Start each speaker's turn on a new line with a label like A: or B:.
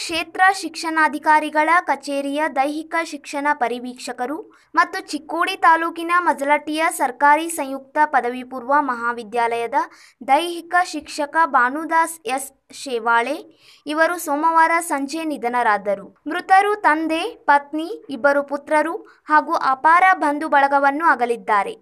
A: ಕ್ಷೇತ್ರ ಶಿಕ್ಷಣಾಧಿಕಾರಿಗಳ ಕಚೇರಿಯ ದೈಹಿಕ ಶಿಕ್ಷಣ ಪರಿವೀಕ್ಷಕರು ಮತ್ತು ಚಿಕ್ಕೋಡಿ ತಾಲೂಕಿನ ಮಜಲಟ್ಟಿಯ ಸರ್ಕಾರಿ ಸಂಯುಕ್ತ ಪದವಿ ಪೂರ್ವ ಮಹಾವಿದ್ಯಾಲಯದ ದೈಹಿಕ ಶಿಕ್ಷಕ ಭಾನುದಾಸ್ ಎಸ್ ಶೇವಾಳೆ ಇವರು ಸೋಮವಾರ ಸಂಜೆ ನಿಧನರಾದರು ಮೃತರು ತಂದೆ ಪತ್ನಿ ಇಬ್ಬರು ಪುತ್ರರು ಹಾಗೂ ಅಪಾರ ಬಂಧು ಬಳಗವನ್ನು ಅಗಲಿದ್ದಾರೆ